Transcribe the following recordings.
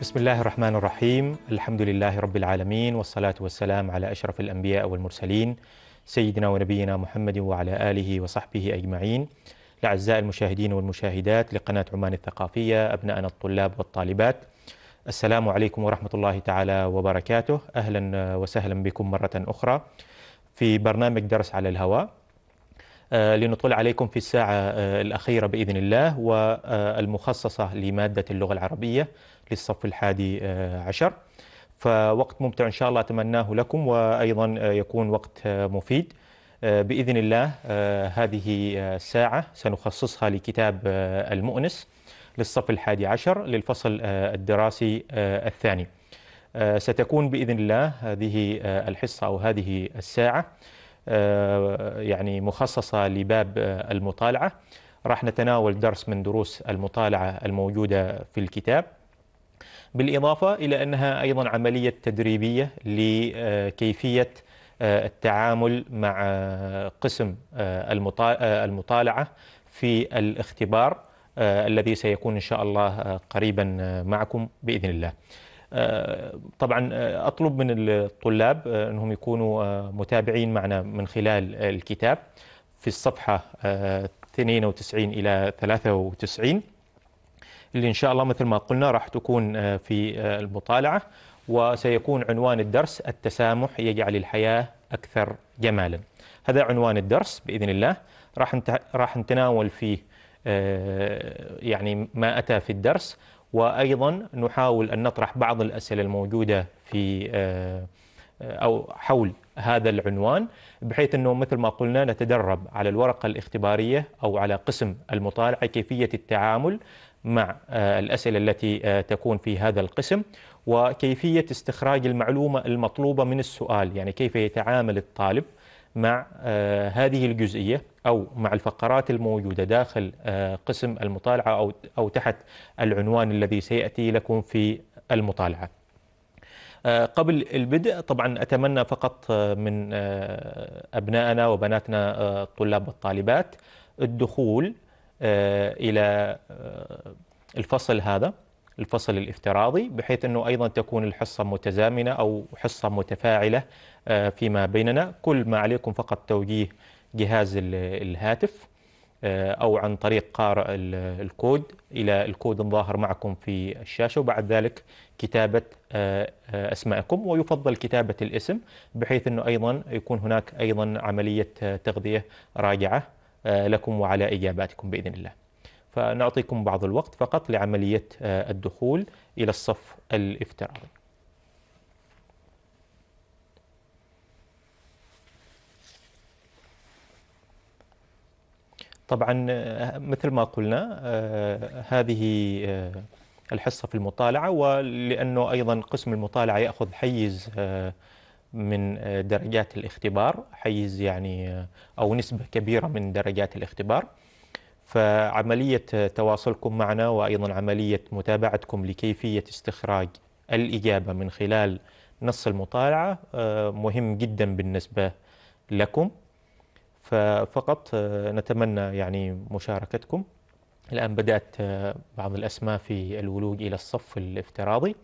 بسم الله الرحمن الرحيم الحمد لله رب العالمين والصلاة والسلام على أشرف الأنبياء والمرسلين سيدنا ونبينا محمد وعلى آله وصحبه أجمعين لعزاء المشاهدين والمشاهدات لقناة عمان الثقافية أبناءنا الطلاب والطالبات السلام عليكم ورحمة الله تعالى وبركاته أهلا وسهلا بكم مرة أخرى في برنامج درس على الهواء لنطل عليكم في الساعة الأخيرة بإذن الله والمخصصة لمادة اللغة العربية للصف الحادي آه، عشر فوقت ممتع إن شاء الله أتمناه لكم وأيضا آه، يكون وقت آه، مفيد بإذن الله هذه الساعة سنخصصها لكتاب المؤنس للصف الحادي عشر للفصل الدراسي الثاني ستكون بإذن الله هذه الحصة أو هذه الساعة يعني مخصصة لباب المطالعة راح نتناول درس من دروس المطالعة الموجودة في الكتاب بالإضافة إلى أنها أيضا عملية تدريبية لكيفية آه، التعامل مع آه، قسم آه، المطالعة في الاختبار الذي سيكون إن شاء الله قريبا معكم بإذن الله طبعا أطلب من الطلاب أنهم يكونوا متابعين معنا من خلال الكتاب في الصفحة 92 إلى 93 اللي إن شاء الله مثل ما قلنا راح تكون آه، في آه، المطالعة وسيكون عنوان الدرس التسامح يجعل الحياة أكثر جمالا هذا عنوان الدرس بإذن الله راح راح نتناول فيه آه، يعني ما أتى في الدرس وأيضا نحاول أن نطرح بعض الأسئلة الموجودة في أو حول هذا العنوان بحيث أنه مثل ما قلنا نتدرب على الورقة الاختبارية أو على قسم المطالعة كيفية التعامل مع آه، الأسئلة التي آه، تكون في هذا القسم وكيفية استخراج المعلومة المطلوبة من السؤال يعني كيف يتعامل الطالب مع آه، هذه الجزئية أو مع الفقرات الموجودة داخل قسم المطالعة أو أو تحت العنوان الذي سيأتي لكم في المطالعة. قبل البدء طبعا أتمنى فقط من أبنائنا وبناتنا الطلاب والطالبات الدخول آه، إلى آه، الفصل هذا الفصل الافتراضي بحيث أنه أيضا تكون الحصة متزامنة أو حصة متفاعلة آه، فيما بيننا كل ما عليكم فقط توجيه جهاز الهاتف أو عن طريق قارئ الكود إلى الكود الظاهر معكم في الشاشة وبعد ذلك كتابة اسمائكم ويفضل كتابة الاسم بحيث أنه أيضا يكون هناك أيضا عملية تغذية راجعة آه، لكم وعلى إجاباتكم بإذن الله فنعطيكم بعض الوقت فقط لعملية آه، الدخول إلى الصف الافتراضي طبعا آه، مثل ما قلنا هذه الحصة في المطالعة ولأنه أيضا قسم المطالعة يأخذ حيز من آه، درجات الاختبار حيز يعني آه، أو نسبة كبيرة من درجات الاختبار فعملية آه، تواصلكم معنا وأيضا عملية متابعتكم لكيفية استخراج الإجابة من خلال نص المطالعة مهم جدا بالنسبة لكم ففقط نتمنى يعني مشاركتكم الآن بدأت بعض الأسماء في الولوج إلى الصف الافتراضي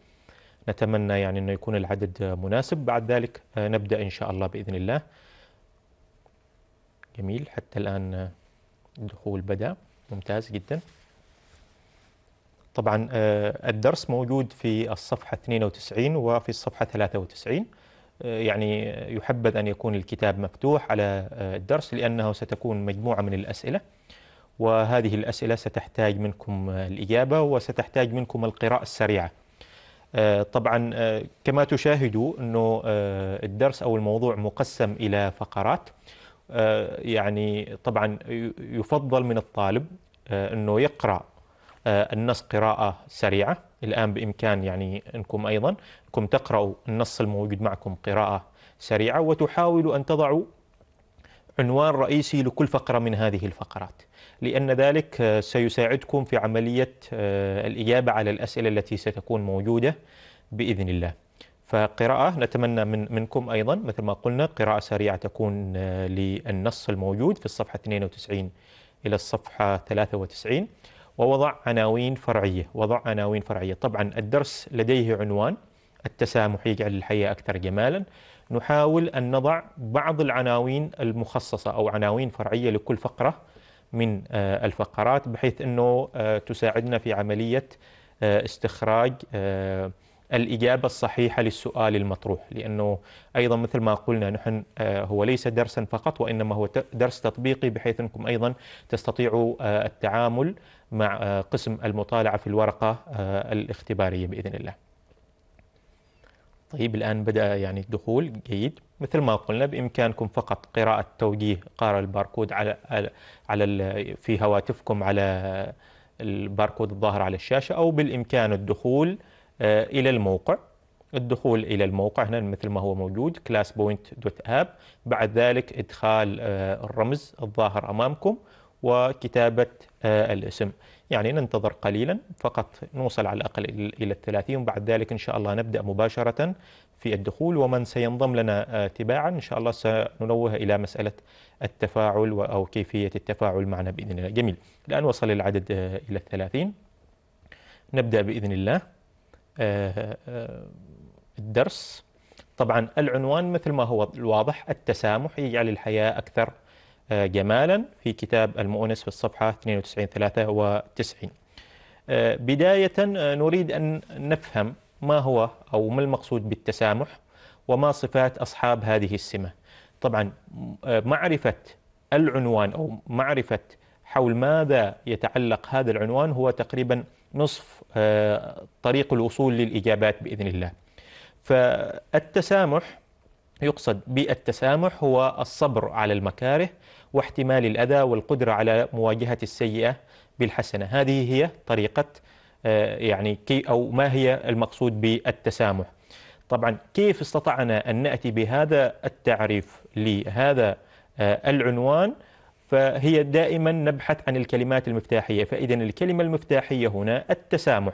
نتمنى يعني أنه يكون العدد مناسب بعد ذلك آه، نبدأ إن شاء الله بإذن الله جميل حتى الآن آه، الدخول بدأ ممتاز جدا طبعا آه، الدرس موجود في الصفحة 92 وفي الصفحة 93 يعني يحبذ أن يكون الكتاب مفتوح على الدرس لأنه ستكون مجموعة من الأسئلة وهذه الأسئلة ستحتاج منكم الإجابة وستحتاج منكم القراءة السريعة آه، طبعا آه، كما تشاهدوا انه آه، الدرس او الموضوع مقسم الى فقرات يعني طبعا يفضل من الطالب انه يقرا النص قراءه سريعه الان بامكان يعني انكم ايضا انكم تقراوا النص الموجود معكم قراءه سريعه وتحاولوا ان تضعوا عنوان رئيسي لكل فقرة من هذه الفقرات لأن ذلك آه، سيساعدكم في عملية آه، الإجابة على الأسئلة التي ستكون موجودة بإذن الله فقراءة نتمنى من منكم أيضا مثل ما قلنا قراءة سريعة تكون آه، للنص الموجود في الصفحة 92 إلى الصفحة 93 ووضع عناوين فرعية وضع عناوين فرعية طبعا الدرس لديه عنوان التسامح يجعل الحياة أكثر جمالا نحاول أن نضع بعض العناوين المخصصة أو عناوين فرعية لكل فقرة من آه، الفقرات بحيث أنه آه، تساعدنا في عملية آه، استخراج الإجابة الصحيحة للسؤال المطروح لأنه أيضا مثل ما قلنا نحن هو ليس درسا فقط وإنما هو درس تطبيقي بحيث أنكم أيضا تستطيعوا التعامل مع قسم المطالعة في الورقة الاختبارية بإذن الله طيب الآن بدأ يعني الدخول جيد مثل ما قلنا بإمكانكم فقط قراءة توجيه قارة الباركود على على في هواتفكم على الباركود الظاهر على الشاشة أو بالإمكان الدخول آه، إلى الموقع الدخول إلى الموقع هنا مثل ما هو موجود classpoint.app بعد ذلك إدخال آه، الرمز الظاهر أمامكم وكتابة آه، الاسم يعني ننتظر قليلا فقط نوصل على الأقل إلى الثلاثين وبعد ذلك إن شاء الله نبدأ مباشرة في الدخول ومن سينضم لنا آه، تباعا إن شاء الله سننوه إلى مسألة التفاعل أو كيفية التفاعل معنا بإذن الله جميل الآن وصل العدد آه، إلى الثلاثين نبدأ بإذن الله آه، الدرس طبعا العنوان مثل ما هو الواضح التسامح يجعل يعني الحياة أكثر آه، جمالا في كتاب المؤنس في الصفحة 92 93 آه، بداية آه، نريد أن نفهم ما هو أو ما المقصود بالتسامح وما صفات أصحاب هذه السمة طبعا معرفة العنوان أو معرفة حول ماذا يتعلق هذا العنوان هو تقريبا نصف طريق الوصول للإجابات بإذن الله فالتسامح يقصد بالتسامح هو الصبر على المكاره واحتمال الأذى والقدرة على مواجهة السيئة بالحسنة هذه هي طريقة آه، يعني كي أو ما هي المقصود بالتسامح طبعا كيف استطعنا أن نأتي بهذا التعريف لهذا آه، العنوان فهي دائما نبحث عن الكلمات المفتاحية فإذا الكلمة المفتاحية هنا التسامح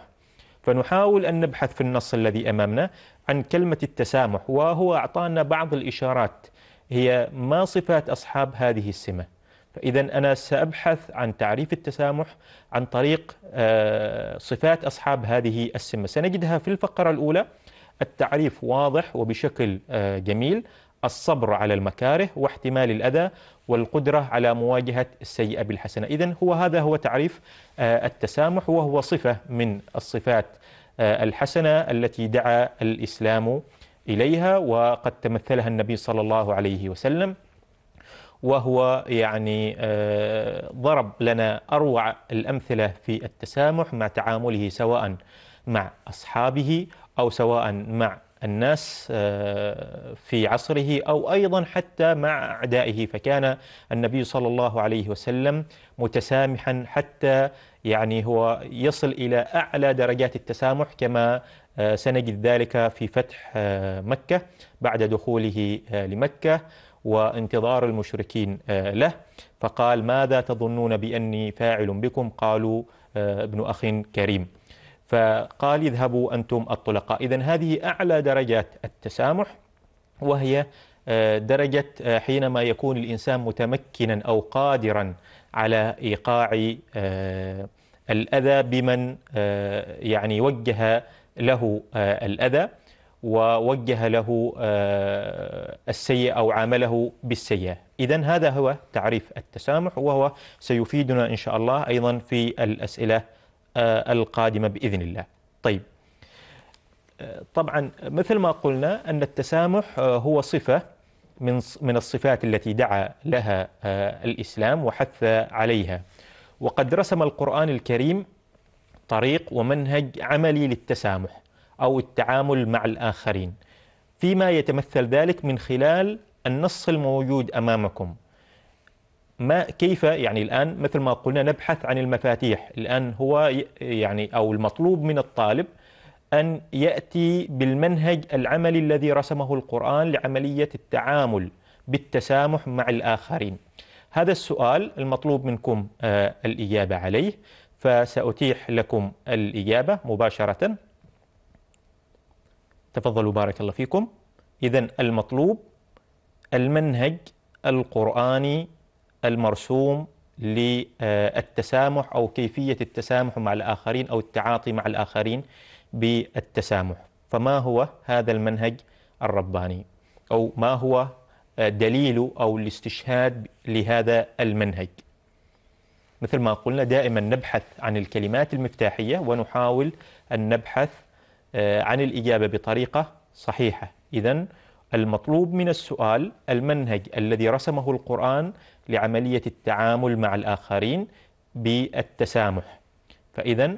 فنحاول أن نبحث في النص الذي أمامنا عن كلمة التسامح وهو أعطانا بعض الإشارات هي ما صفات أصحاب هذه السمة فإذا أنا سأبحث عن تعريف التسامح عن طريق آه، صفات أصحاب هذه السمة سنجدها في الفقرة الأولى التعريف واضح وبشكل آه، جميل الصبر على المكاره واحتمال الأذى والقدرة على مواجهة السيئة بالحسنة إذا هو هذا هو تعريف آه، التسامح وهو صفة من الصفات آه، الحسنة التي دعا الإسلام إليها وقد تمثلها النبي صلى الله عليه وسلم وهو يعني آه، ضرب لنا أروع الأمثلة في التسامح مع تعامله سواء مع أصحابه أو سواء مع الناس آه، في عصره أو أيضا حتى مع أعدائه فكان النبي صلى الله عليه وسلم متسامحا حتى يعني هو يصل إلى أعلى درجات التسامح كما آه، سنجد ذلك في فتح آه، مكة بعد دخوله لمكة وانتظار المشركين له فقال ماذا تظنون بأني فاعل بكم قالوا ابن أخ كريم فقال اذهبوا أنتم الطلقاء إذا هذه أعلى درجات التسامح وهي آه، درجة آه، حينما يكون الإنسان متمكنا أو قادرا على إيقاع آه، الأذى بمن يعني وجه له الأذى ووجه له السيء أو عامله بالسيئة إذا هذا هو تعريف التسامح وهو سيفيدنا إن شاء الله أيضا في الأسئلة آه، القادمة بإذن الله طيب آه، طبعا مثل ما قلنا أن التسامح آه، هو صفة من من الصفات التي دعا لها الإسلام وحث عليها وقد رسم القرآن الكريم طريق ومنهج عملي للتسامح أو التعامل مع الآخرين فيما يتمثل ذلك من خلال النص الموجود أمامكم ما كيف يعني الآن مثل ما قلنا نبحث عن المفاتيح الآن هو يعني أو المطلوب من الطالب أن يأتي بالمنهج العملي الذي رسمه القرآن لعملية التعامل بالتسامح مع الآخرين هذا السؤال المطلوب منكم آه، الإجابة عليه فسأتيح لكم الإجابة مباشرة تفضلوا بارك الله فيكم إذا المطلوب المنهج القرآني المرسوم للتسامح أو كيفية التسامح مع الآخرين أو التعاطي مع الآخرين بالتسامح فما هو هذا المنهج الرباني أو ما هو دليل أو الاستشهاد لهذا المنهج مثل ما قلنا دائما نبحث عن الكلمات المفتاحية ونحاول أن نبحث آه، عن الإجابة بطريقة صحيحة إذا المطلوب من السؤال المنهج الذي رسمه القرآن لعملية التعامل مع الآخرين بالتسامح فإذا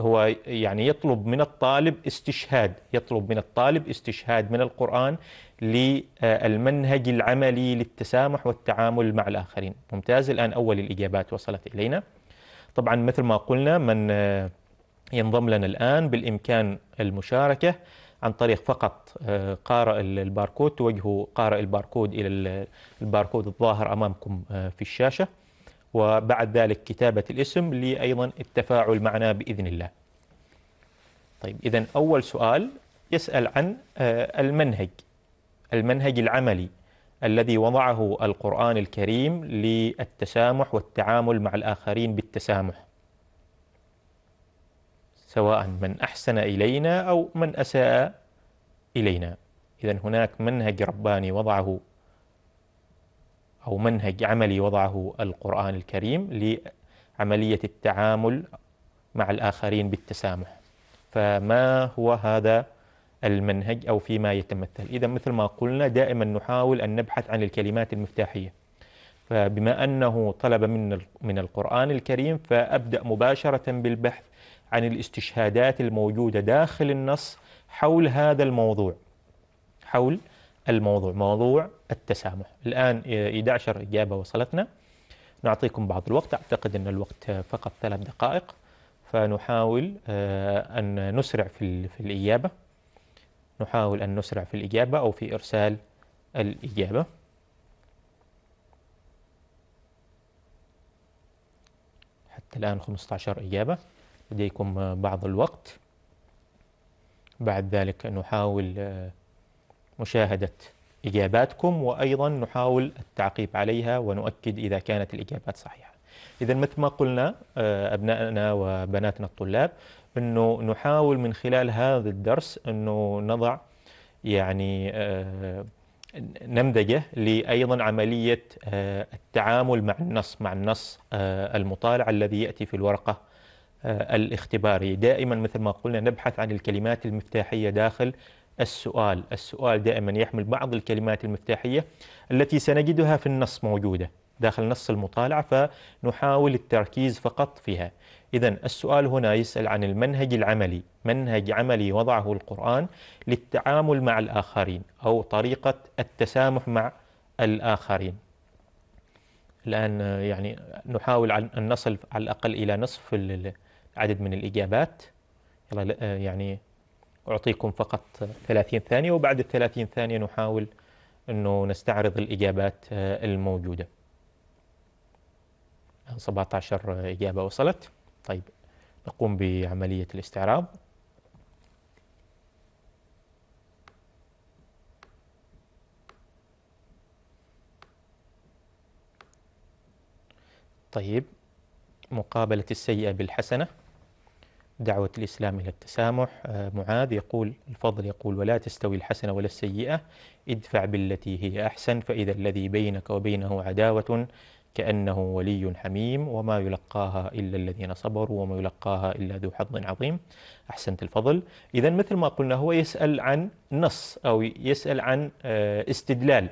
هو يعني يطلب من الطالب استشهاد يطلب من الطالب استشهاد من القرآن للمنهج العملي للتسامح والتعامل مع الآخرين ممتاز الآن أول الإجابات وصلت إلينا طبعا مثل ما قلنا من ينضم لنا الآن بالإمكان المشاركة عن طريق فقط آه، قارئ الباركود توجهوا قارئ الباركود إلى الباركود الظاهر أمامكم آه، في الشاشة وبعد ذلك كتابة الاسم لأيضا التفاعل معنا بإذن الله طيب إذا أول سؤال يسأل عن آه، المنهج المنهج العملي الذي وضعه القرآن الكريم للتسامح والتعامل مع الآخرين بالتسامح سواء من أحسن إلينا أو من أساء إلينا إذا هناك منهج رباني وضعه أو منهج عملي وضعه القرآن الكريم لعملية التعامل مع الآخرين بالتسامح فما هو هذا المنهج أو فيما يتمثل إذا مثل ما قلنا دائما نحاول أن نبحث عن الكلمات المفتاحية فبما أنه طلب من من القرآن الكريم فأبدأ مباشرة بالبحث عن الاستشهادات الموجودة داخل النص حول هذا الموضوع حول الموضوع موضوع التسامح الآن 11 إجابة وصلتنا نعطيكم بعض الوقت أعتقد أن الوقت فقط ثلاث دقائق فنحاول آه، أن نسرع في, في الإجابة نحاول أن نسرع في الإجابة أو في إرسال الإجابة حتى الآن 15 إجابة لديكم بعض الوقت بعد ذلك نحاول آه، مشاهدة إجاباتكم وأيضا نحاول التعقيب عليها ونؤكد إذا كانت الإجابات صحيحة إذا مثل ما قلنا آه، أبنائنا وبناتنا الطلاب أنه نحاول من خلال هذا الدرس أنه نضع يعني آه، نمذجة لأيضا عملية التعامل مع النص مع النص المطالع الذي يأتي في الورقة آه، الاختباري دائما مثل ما قلنا نبحث عن الكلمات المفتاحية داخل السؤال السؤال دائما يحمل بعض الكلمات المفتاحية التي سنجدها في النص موجودة داخل نص المطالعة فنحاول التركيز فقط فيها إذا السؤال هنا يسأل عن المنهج العملي منهج عملي وضعه القرآن للتعامل مع الآخرين أو طريقة التسامح مع الآخرين الآن آه، يعني نحاول أن نصل على الأقل إلى نصف عدد من الإجابات يلا آه، يعني أعطيكم فقط 30 ثانية وبعد ال 30 ثانية نحاول أنه نستعرض الإجابات آه، الموجودة 17 إجابة وصلت طيب نقوم بعملية الاستعراض طيب مقابلة السيئة بالحسنة دعوة الإسلام إلى التسامح آه، معاذ يقول الفضل يقول ولا تستوي الحسنة ولا السيئة ادفع بالتي هي أحسن فإذا الذي بينك وبينه عداوة كأنه ولي حميم وما يلقاها إلا الذين صبروا وما يلقاها إلا ذو حظ عظيم أحسنت الفضل إذا مثل ما قلنا هو يسأل عن نص أو يسأل عن آه، استدلال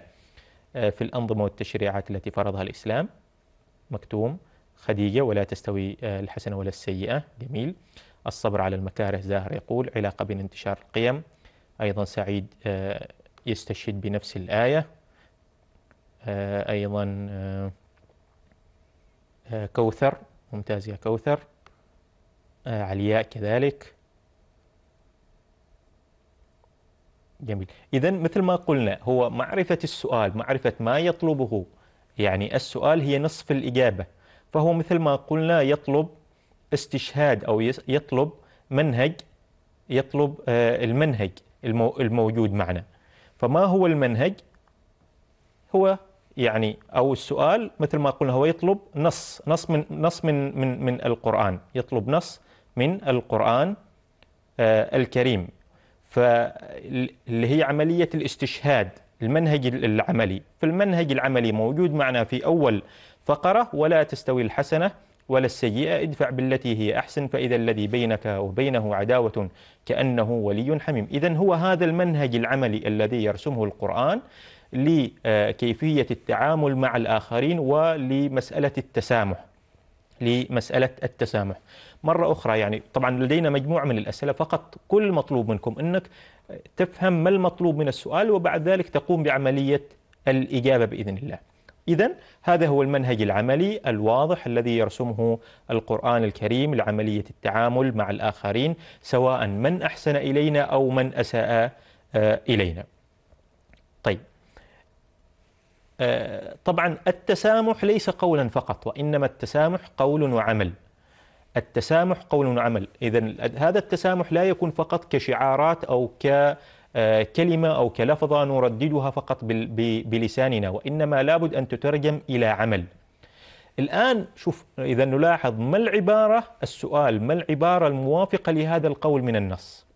آه، في الأنظمة والتشريعات التي فرضها الإسلام مكتوم خديجة ولا تستوي الحسنة ولا السيئة جميل الصبر على المكاره زاهر يقول علاقة بين انتشار القيم أيضا سعيد آه، يستشهد بنفس الآية آه، أيضا آه، كوثر ممتاز يا كوثر علياء كذلك جميل إذا مثل ما قلنا هو معرفة السؤال معرفة ما يطلبه يعني السؤال هي نصف الإجابة فهو مثل ما قلنا يطلب استشهاد أو يطلب منهج يطلب آه، المنهج الموجود معنا فما هو المنهج هو يعني او السؤال مثل ما قلنا هو يطلب نص نص من نص من من من القران يطلب نص من القران آه، الكريم فاللي هي عمليه الاستشهاد المنهج العملي فالمنهج العملي موجود معنا في اول فقره ولا تستوي الحسنه ولا السيئة ادفع بالتي هي أحسن فإذا الذي بينك وبينه عداوة كأنه ولي حميم إذا هو هذا المنهج العملي الذي يرسمه القرآن لكيفية التعامل مع الآخرين ولمسألة التسامح لمسألة التسامح مرة أخرى يعني طبعا لدينا مجموعة من الأسئلة فقط كل مطلوب منكم أنك تفهم ما المطلوب من السؤال وبعد ذلك تقوم بعملية الإجابة بإذن الله إذا هذا هو المنهج العملي الواضح الذي يرسمه القرآن الكريم لعملية التعامل مع الآخرين سواء من أحسن إلينا أو من أساء آه، إلينا. طيب. آه، طبعا التسامح ليس قولا فقط وإنما التسامح قول وعمل. التسامح قول وعمل، إذا هذا التسامح لا يكون فقط كشعارات أو ك آه، كلمة أو كلفظة نرددها فقط بلساننا وإنما لابد أن تترجم إلى عمل الآن شوف إذا نلاحظ ما العبارة السؤال ما العبارة الموافقة لهذا القول من النص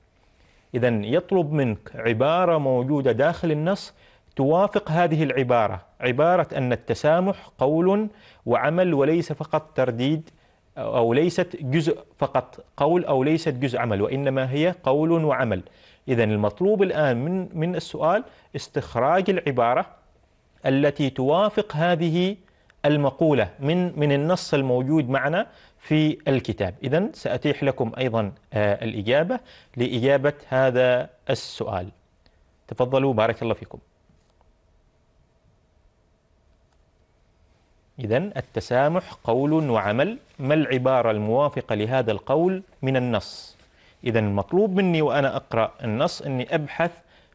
إذا يطلب منك عبارة موجودة داخل النص توافق هذه العبارة عبارة أن التسامح قول وعمل وليس فقط ترديد أو ليست جزء فقط قول أو ليست جزء عمل وإنما هي قول وعمل إذا المطلوب الآن من من السؤال استخراج العبارة التي توافق هذه المقولة من من النص الموجود معنا في الكتاب إذا سأتيح لكم أيضا آه، الإجابة لإجابة هذا السؤال تفضلوا بارك الله فيكم إذا التسامح قول وعمل ما العبارة الموافقة لهذا القول من النص إذا المطلوب مني وأنا أقرأ النص أني أبحث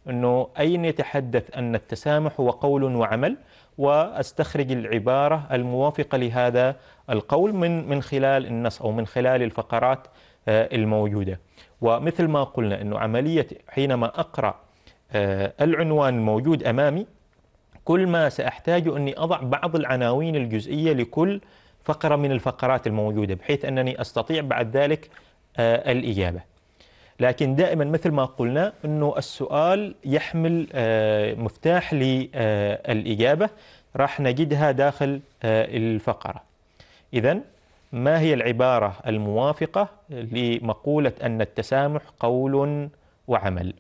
أنه أين يتحدث أن التسامح هو قول وعمل واستخرج العباره الموافقه لهذا القول من من خلال النص او من خلال الفقرات آه، الموجوده ومثل ما قلنا انه عمليه حينما اقرا آه، العنوان الموجود امامي كل ما ساحتاج اني اضع بعض العناوين الجزئيه لكل فقره من الفقرات الموجوده بحيث انني استطيع بعد ذلك آه، الاجابه لكن دائما مثل ما قلنا أنه السؤال يحمل آه، مفتاح للإجابة راح نجدها داخل آه، الفقرة إذا ما هي العبارة الموافقة لمقولة أن التسامح قول وعمل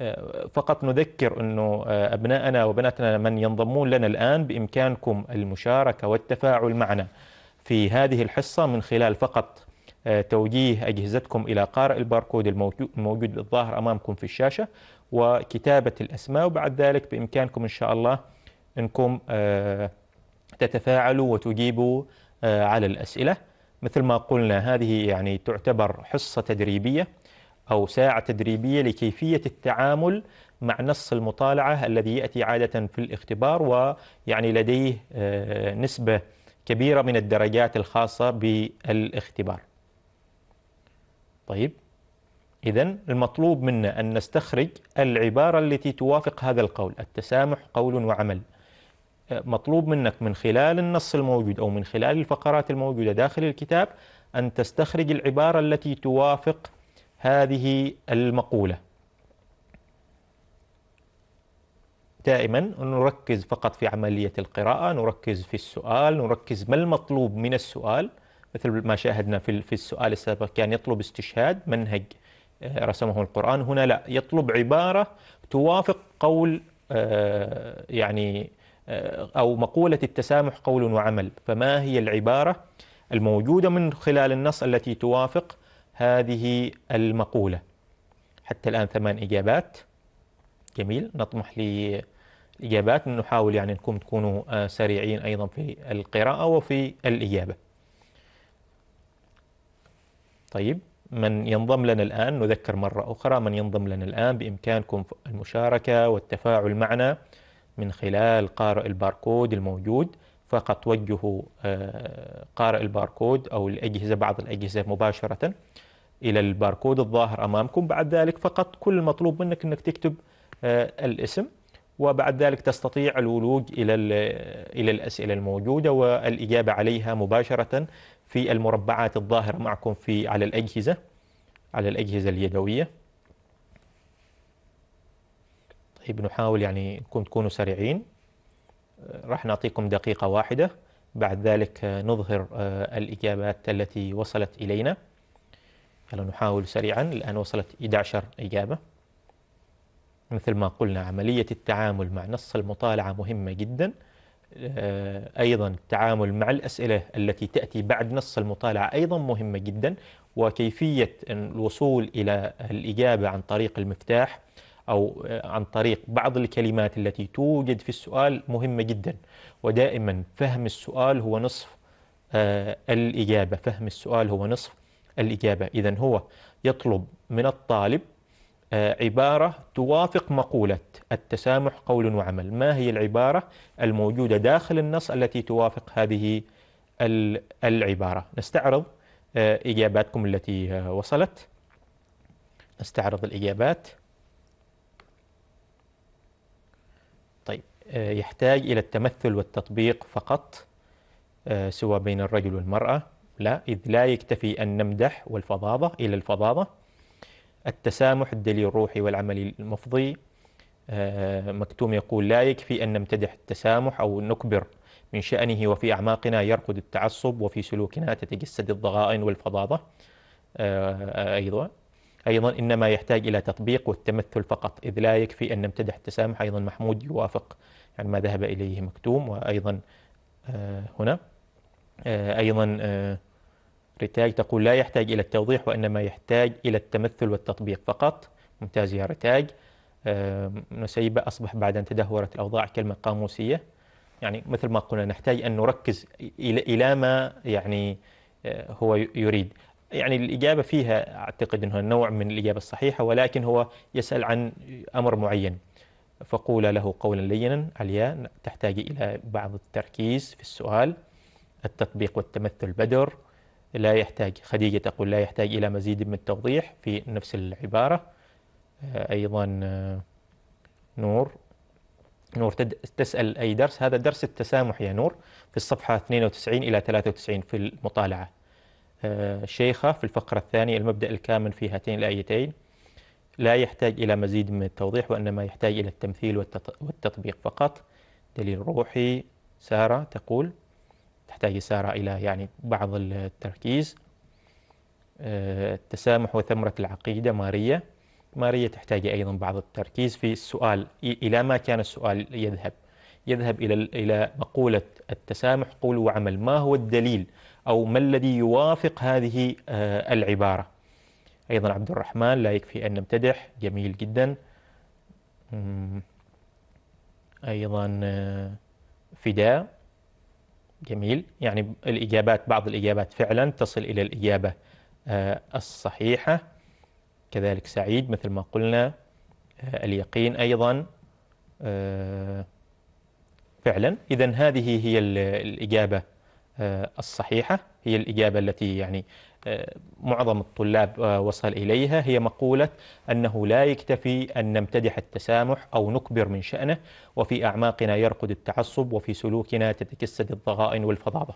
آه، فقط نذكر أنه ابنائنا وبناتنا من ينضمون لنا الآن بإمكانكم المشاركة والتفاعل معنا في هذه الحصة من خلال فقط توجيه أجهزتكم إلى قارئ الباركود الموجود بالظاهر أمامكم في الشاشة وكتابة الأسماء وبعد ذلك بإمكانكم إن شاء الله أنكم آه، تتفاعلوا وتجيبوا آه، على الأسئلة مثل ما قلنا هذه يعني تعتبر حصة تدريبية أو ساعة تدريبية لكيفية التعامل مع نص المطالعة الذي يأتي عادة في الاختبار ويعني لديه آه، نسبة كبيرة من الدرجات الخاصة بالاختبار طيب إذا المطلوب منا أن نستخرج العبارة التي توافق هذا القول التسامح قول وعمل مطلوب منك من خلال النص الموجود أو من خلال الفقرات الموجودة داخل الكتاب أن تستخرج العبارة التي توافق هذه المقولة دائما نركز فقط في عملية القراءة نركز في السؤال نركز ما المطلوب من السؤال مثل ما شاهدنا في في السؤال السابق كان يطلب استشهاد منهج آه، رسمه القرآن هنا لا يطلب عبارة توافق قول آه، يعني آه، أو مقولة التسامح قول وعمل فما هي العبارة الموجودة من خلال النص التي توافق هذه المقولة حتى الآن ثمان إجابات جميل نطمح لإجابات نحاول يعني أنكم تكونوا سريعين أيضا في القراءة وفي الإجابة طيب من ينضم لنا الآن نذكر مرة أخرى من ينضم لنا الآن بإمكانكم المشاركة والتفاعل معنا من خلال قارئ الباركود الموجود فقط وجهوا آه، قارئ الباركود أو الأجهزة بعض الأجهزة مباشرة إلى الباركود الظاهر أمامكم بعد ذلك فقط كل المطلوب منك أنك تكتب آه، الاسم وبعد ذلك تستطيع الولوج إلى إلى الأسئلة الموجودة والإجابة عليها مباشرة في المربعات الظاهرة معكم في على الأجهزة على الأجهزة اليدوية طيب نحاول يعني نكون تكونوا سريعين آه، راح نعطيكم دقيقة واحدة بعد ذلك آه، نظهر آه، الإجابات التي وصلت إلينا يلا نحاول سريعا الآن وصلت 11 إجابة مثل ما قلنا عملية التعامل مع نص المطالعة مهمة جدا آه، أيضا التعامل مع الأسئلة التي تأتي بعد نص المطالعة أيضا مهمة جدا وكيفية الوصول إلى الإجابة عن طريق المفتاح أو عن طريق بعض الكلمات التي توجد في السؤال مهمة جدا ودائما فهم السؤال هو نصف آه، الإجابة فهم السؤال هو نصف الإجابة إذا هو يطلب من الطالب آه، عبارة توافق مقولة التسامح قول وعمل ما هي العبارة الموجودة داخل النص التي توافق هذه العبارة نستعرض آه، إجاباتكم التي آه، وصلت نستعرض الإجابات طيب آه، يحتاج إلى التمثل والتطبيق فقط سواء بين الرجل والمرأة لا إذ لا يكتفي أن نمدح والفظاظة إلى الفظاظة التسامح الدليل الروحي والعمل المفضي آه، مكتوم يقول لا يكفي أن نمتدح التسامح أو نكبر من شأنه وفي أعماقنا يرقد التعصب وفي سلوكنا تتجسد الضغائن والفظاظة آه، أيضا أيضا إنما يحتاج إلى تطبيق والتمثل فقط إذ لا يكفي أن نمتدح التسامح أيضا محمود يوافق يعني ما ذهب إليه مكتوم وأيضا آه، هنا أيضا رتاج تقول لا يحتاج إلى التوضيح وإنما يحتاج إلى التمثل والتطبيق فقط ممتاز يا رتاج نسيبة أصبح بعد أن تدهورت الأوضاع كلمة قاموسية يعني مثل ما قلنا نحتاج أن نركز إلى ما يعني آه، هو يريد يعني الإجابة فيها أعتقد أنها نوع من الإجابة الصحيحة ولكن هو يسأل عن أمر معين فقول له قولا لينا عليا تحتاج إلى بعض التركيز في السؤال التطبيق والتمثل بدر لا يحتاج خديجة تقول لا يحتاج إلى مزيد من التوضيح في نفس العبارة أيضا آه، نور نور تسأل أي درس هذا درس التسامح يا نور في الصفحة 92 إلى 93 في المطالعة آه، شيخة في الفقرة الثانية المبدأ الكامن في هاتين الآيتين لا يحتاج إلى مزيد من التوضيح وإنما يحتاج إلى التمثيل والتطبيق فقط دليل روحي سارة تقول تحتاج سارة إلى يعني بعض التركيز آه، التسامح وثمرة العقيدة ماريا ماريا تحتاج أيضا بعض التركيز في السؤال إلى ما كان السؤال يذهب يذهب إلى إلى مقولة التسامح قول وعمل ما هو الدليل أو ما الذي يوافق هذه آه، العبارة أيضا عبد الرحمن لا يكفي أن نمتدح جميل جدا أيضا آه، فداء جميل يعني الإجابات بعض الإجابات فعلا تصل إلى الإجابة آه، الصحيحة كذلك سعيد مثل ما قلنا آه، اليقين أيضا آه، فعلا إذا هذه هي الإجابة آه، الصحيحة هي الإجابة التي يعني معظم الطلاب آه، وصل إليها هي مقولة أنه لا يكتفي أن نمتدح التسامح أو نكبر من شأنه وفي أعماقنا يرقد التعصب وفي سلوكنا تتجسد الضغائن والفظاظة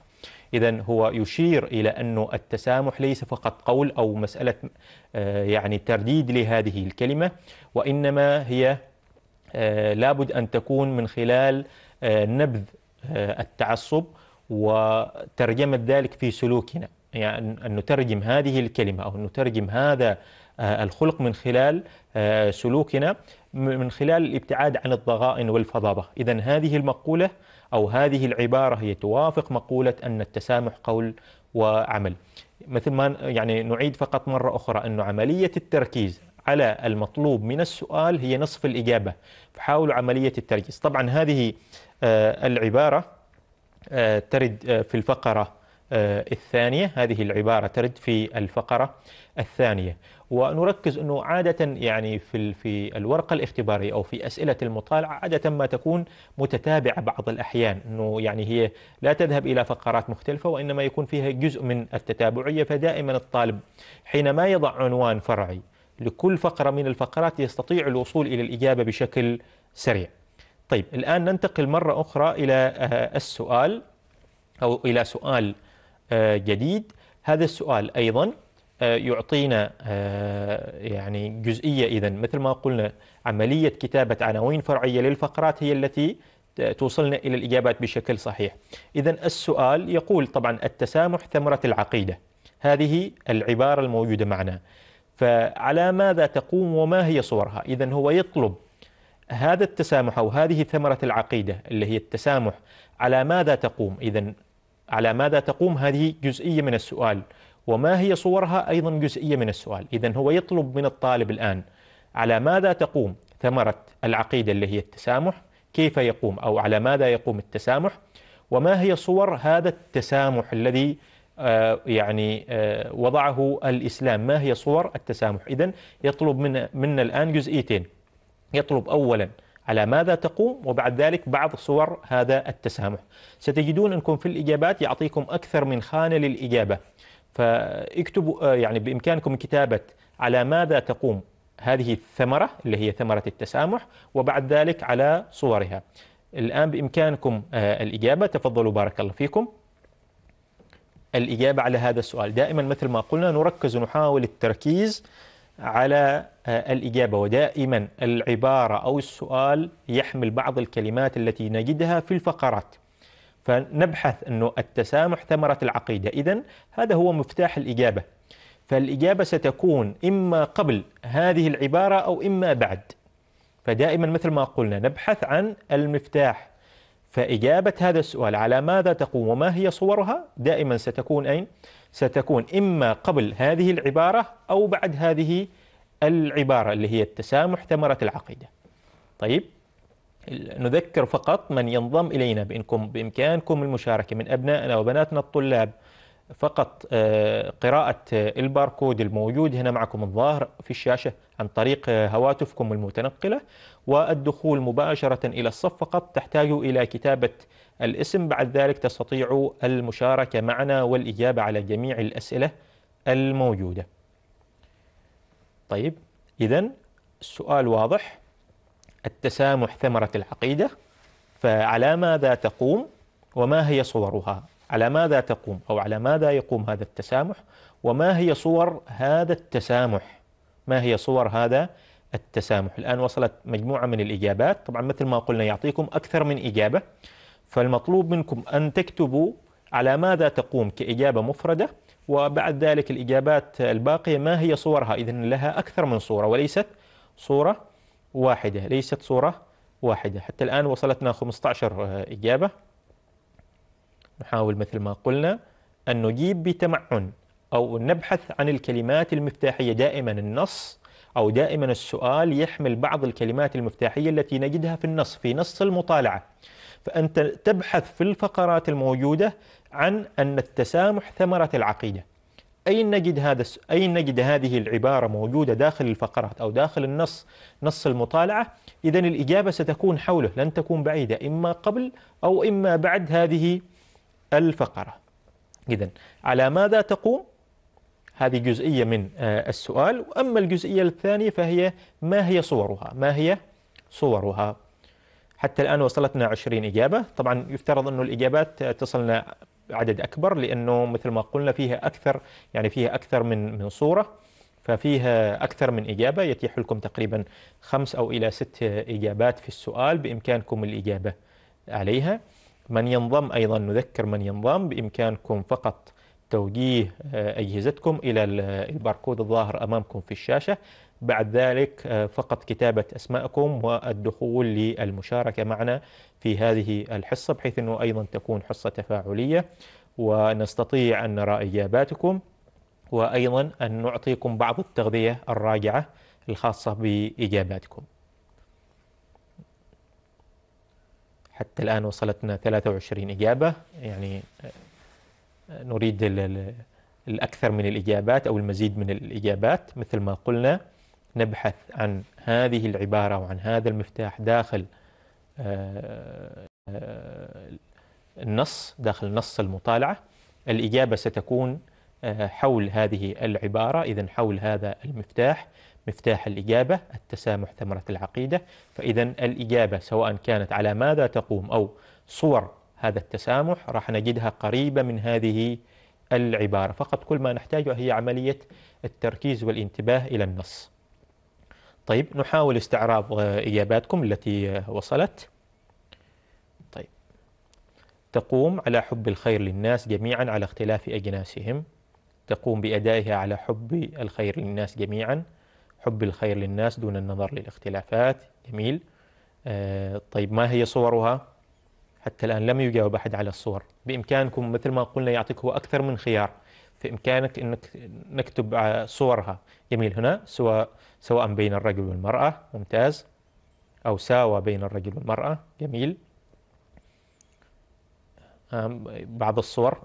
إذا هو يشير إلى أن التسامح ليس فقط قول أو مسألة آه، يعني ترديد لهذه الكلمة وإنما هي آه، لابد أن تكون من خلال نبذ التعصب وترجمة ذلك في سلوكنا يعني أن نترجم هذه الكلمة أو أن نترجم هذا آه، الخلق من خلال آه، سلوكنا من خلال الابتعاد عن الضغائن والفظاظة إذا هذه المقولة أو هذه العبارة هي توافق مقولة أن التسامح قول وعمل مثل ما يعني نعيد فقط مرة أخرى أن عملية التركيز على المطلوب من السؤال هي نصف الإجابة فحاولوا عملية التركيز طبعا هذه آه، العبارة ترد في الفقرة آه، الثانية هذه العبارة ترد في الفقرة الثانية ونركز أنه عادة يعني في في الورقة الاختبارية أو في أسئلة المطالعة عادة ما تكون متتابعة بعض الأحيان أنه يعني هي لا تذهب إلى فقرات مختلفة وإنما يكون فيها جزء من التتابعية فدائما الطالب حينما يضع عنوان فرعي لكل فقرة من الفقرات يستطيع الوصول إلى الإجابة بشكل سريع طيب الآن ننتقل مرة أخرى إلى آه، السؤال أو إلى سؤال جديد هذا السؤال أيضا آه، يعطينا آه، يعني جزئية إذا مثل ما قلنا عملية كتابة عناوين فرعية للفقرات هي التي توصلنا إلى الإجابات بشكل صحيح إذا السؤال يقول طبعا التسامح ثمرة العقيدة هذه العبارة الموجودة معنا فعلى ماذا تقوم وما هي صورها إذا هو يطلب هذا التسامح أو هذه ثمرة العقيدة اللي هي التسامح على ماذا تقوم إذا على ماذا تقوم هذه جزئية من السؤال وما هي صورها أيضا جزئية من السؤال إذا هو يطلب من الطالب الآن على ماذا تقوم ثمرة العقيدة اللي هي التسامح كيف يقوم أو على ماذا يقوم التسامح وما هي صور هذا التسامح الذي آه، يعني آه، وضعه الإسلام ما هي صور التسامح إذا يطلب من منا الآن جزئيتين يطلب أولا على ماذا تقوم وبعد ذلك بعض صور هذا التسامح ستجدون أنكم في الإجابات يعطيكم أكثر من خانة للإجابة فاكتبوا آه، يعني بإمكانكم كتابة على ماذا تقوم هذه الثمرة اللي هي ثمرة التسامح وبعد ذلك على صورها الآن بإمكانكم آه، الإجابة تفضلوا بارك الله فيكم الإجابة على هذا السؤال دائما مثل ما قلنا نركز ونحاول التركيز على آه، الإجابة ودائما العبارة أو السؤال يحمل بعض الكلمات التي نجدها في الفقرات فنبحث أنه التسامح ثمرة العقيدة إذا هذا هو مفتاح الإجابة فالإجابة ستكون إما قبل هذه العبارة أو إما بعد فدائما مثل ما قلنا نبحث عن المفتاح فإجابة هذا السؤال على ماذا تقوم وما هي صورها دائما ستكون أين؟ ستكون إما قبل هذه العبارة أو بعد هذه العبارة اللي هي التسامح ثمرة العقيدة طيب نذكر فقط من ينضم إلينا بإنكم بإمكانكم المشاركة من أبنائنا وبناتنا الطلاب فقط آه، قراءة آه، الباركود الموجود هنا معكم الظاهر في الشاشة عن طريق آه، هواتفكم المتنقلة والدخول مباشرة إلى الصف فقط تحتاج إلى كتابة الاسم بعد ذلك تستطيع المشاركة معنا والإجابة على جميع الأسئلة الموجودة طيب إذا السؤال واضح التسامح ثمرة العقيدة فعلى ماذا تقوم وما هي صورها على ماذا تقوم أو على ماذا يقوم هذا التسامح وما هي صور هذا التسامح ما هي صور هذا التسامح الآن وصلت مجموعة من الإجابات طبعا مثل ما قلنا يعطيكم أكثر من إجابة فالمطلوب منكم أن تكتبوا على ماذا تقوم كإجابة مفردة وبعد ذلك الإجابات الباقية ما هي صورها إذن لها أكثر من صورة وليست صورة واحدة ليست صورة واحدة حتى الآن وصلتنا 15 إجابة نحاول مثل ما قلنا أن نجيب بتمعن أو نبحث عن الكلمات المفتاحية دائما النص أو دائما السؤال يحمل بعض الكلمات المفتاحية التي نجدها في النص في نص المطالعة فأنت تبحث في الفقرات الموجودة عن أن التسامح ثمرة العقيدة أين نجد هذا أين نجد هذه العبارة موجودة داخل الفقرات أو داخل النص نص المطالعة إذا الإجابة ستكون حوله لن تكون بعيدة إما قبل أو إما بعد هذه الفقرة إذا على ماذا تقوم هذه جزئية من آه، السؤال وأما الجزئية الثانية فهي ما هي صورها ما هي صورها حتى الآن وصلتنا 20 إجابة طبعا يفترض أنه الإجابات تصلنا عدد أكبر لأنه مثل ما قلنا فيها أكثر يعني فيها أكثر من من صورة ففيها أكثر من إجابة يتيح لكم تقريبا خمس أو إلى ست إجابات في السؤال بإمكانكم الإجابة عليها من ينضم أيضا نذكر من ينضم بإمكانكم فقط توجيه آه، أجهزتكم إلى الباركود الظاهر أمامكم في الشاشة بعد ذلك آه، فقط كتابة أسماءكم والدخول للمشاركة معنا في هذه الحصة بحيث أنه أيضا تكون حصة تفاعلية ونستطيع أن نرى إجاباتكم وأيضا أن نعطيكم بعض التغذية الراجعة الخاصة بإجاباتكم حتى الآن وصلتنا 23 إجابة يعني آه، نريد الأكثر من الإجابات أو المزيد من الإجابات مثل ما قلنا نبحث عن هذه العبارة وعن هذا المفتاح داخل آه، آه، النص داخل نص المطالعة الإجابة ستكون آه، حول هذه العبارة إذا حول هذا المفتاح مفتاح الإجابة التسامح ثمرة العقيدة فإذا الإجابة سواء كانت على ماذا تقوم أو صور هذا التسامح راح نجدها قريبة من هذه العبارة فقط كل ما نحتاجه هي عملية التركيز والانتباه إلى النص طيب نحاول استعراض إجاباتكم آه، التي وصلت طيب تقوم على حب الخير للناس جميعا على اختلاف أجناسهم تقوم بأدائها على حب الخير للناس جميعا حب الخير للناس دون النظر للاختلافات جميل آه، طيب ما هي صورها حتى الآن لم يجاوب أحد على الصور بإمكانكم مثل ما قلنا يعطيك هو أكثر من خيار في إمكانك أنك نكتب صورها جميل هنا سواء سواء بين الرجل والمرأة ممتاز أو ساوى بين الرجل والمرأة جميل بعض الصور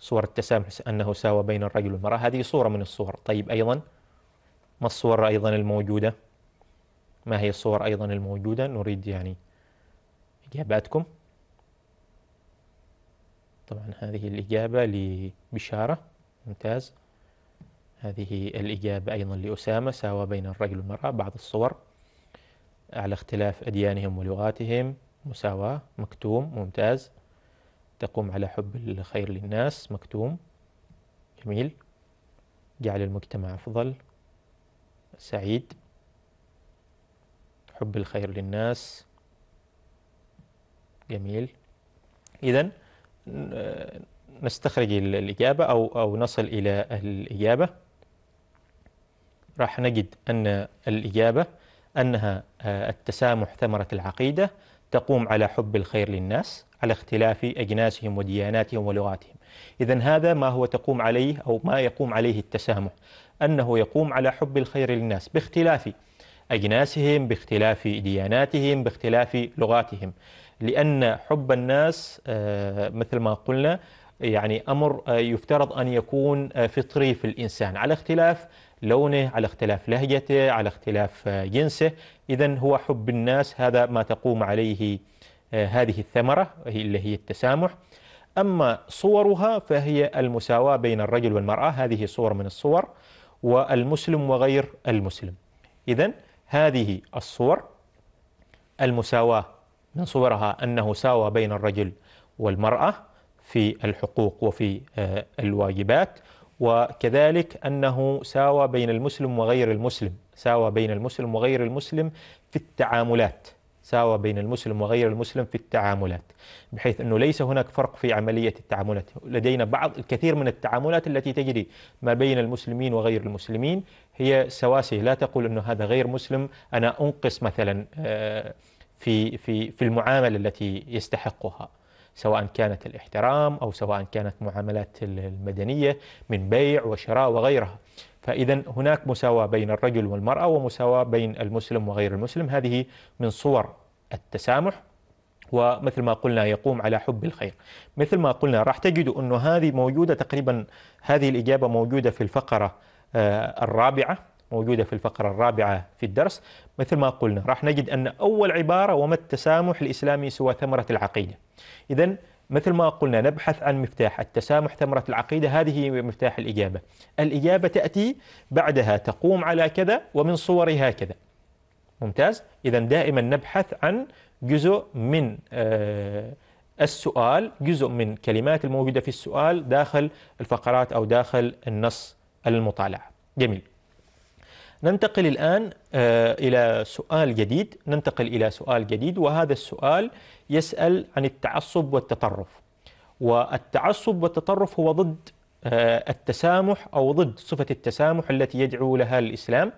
صور التسامح أنه ساوى بين الرجل والمرأة هذه صورة من الصور طيب أيضا ما الصور أيضا الموجودة ما هي الصور أيضا الموجودة نريد يعني إجاباتكم طبعا هذه الإجابة لبشارة ممتاز هذه الإجابة أيضا لأسامة ساوى بين الرجل والمرأة بعض الصور على اختلاف أديانهم ولغاتهم مساواة مكتوم ممتاز تقوم على حب الخير للناس مكتوم جميل جعل المجتمع أفضل سعيد حب الخير للناس جميل إذا نستخرج الإجابة أو أو نصل إلى الإجابة راح نجد أن الإجابة أنها آه، التسامح ثمرة العقيدة تقوم على حب الخير للناس على اختلاف أجناسهم ودياناتهم ولغاتهم إذا هذا ما هو تقوم عليه أو ما يقوم عليه التسامح أنه يقوم على حب الخير للناس باختلاف أجناسهم باختلاف دياناتهم باختلاف لغاتهم لأن حب الناس آه، مثل ما قلنا يعني أمر آه، يفترض أن يكون آه، فطري في الإنسان على اختلاف لونه على اختلاف لهجته على اختلاف آه، جنسه إذا هو حب الناس هذا ما تقوم عليه هذه الثمرة اللي هي التسامح أما صورها فهي المساواة بين الرجل والمرأة هذه صور من الصور والمسلم وغير المسلم إذا هذه الصور المساواة من صورها أنه ساوى بين الرجل والمرأة في الحقوق وفي آه، الواجبات وكذلك أنه ساوى بين المسلم وغير المسلم ساوى بين المسلم وغير المسلم في التعاملات ساوى بين المسلم وغير المسلم في التعاملات بحيث أنه ليس هناك فرق في عملية التعاملات لدينا بعض الكثير من التعاملات التي تجري ما بين المسلمين وغير المسلمين هي سواسية لا تقول أنه هذا غير مسلم أنا أنقص مثلا آه، في, في, في المعاملة التي يستحقها سواء كانت الاحترام أو سواء كانت معاملات المدنية من بيع وشراء وغيرها فإذا هناك مساواة بين الرجل والمرأة ومساواة بين المسلم وغير المسلم هذه من صور التسامح ومثل ما قلنا يقوم على حب الخير مثل ما قلنا راح تجدوا أنه هذه موجودة تقريبا هذه الإجابة موجودة في الفقرة آه، الرابعة موجودة في الفقرة الرابعة في الدرس مثل ما قلنا راح نجد أن أول عبارة وما التسامح الإسلامي سوى ثمرة العقيدة إذا مثل ما قلنا نبحث عن مفتاح التسامح ثمرة العقيدة هذه هي مفتاح الإجابة الإجابة تأتي بعدها تقوم على كذا ومن صورها كذا ممتاز إذا دائما نبحث عن جزء من آه، السؤال جزء من كلمات الموجودة في السؤال داخل الفقرات أو داخل النص المطالعة جميل ننتقل الآن آه، إلى سؤال جديد ننتقل إلى سؤال جديد وهذا السؤال يسأل عن التعصب والتطرف والتعصب والتطرف هو ضد آه، التسامح أو ضد صفة التسامح التي يدعو لها الإسلام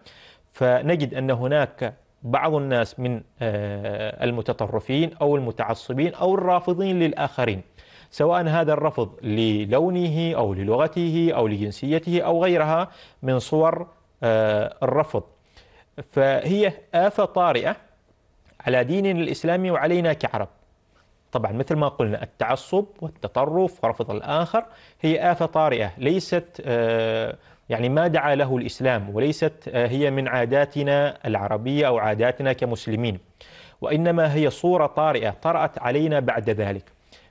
فنجد أن هناك بعض الناس من آه، المتطرفين أو المتعصبين أو الرافضين للآخرين سواء هذا الرفض للونه أو للغته أو لجنسيته أو غيرها من صور آه، الرفض فهي آفة طارئة على ديننا الإسلامي وعلينا كعرب طبعا مثل ما قلنا التعصب والتطرف ورفض الآخر هي آفة طارئة ليست آه، يعني ما دعا له الإسلام وليست آه، هي من عاداتنا العربية أو عاداتنا كمسلمين وإنما هي صورة طارئة طرأت علينا بعد ذلك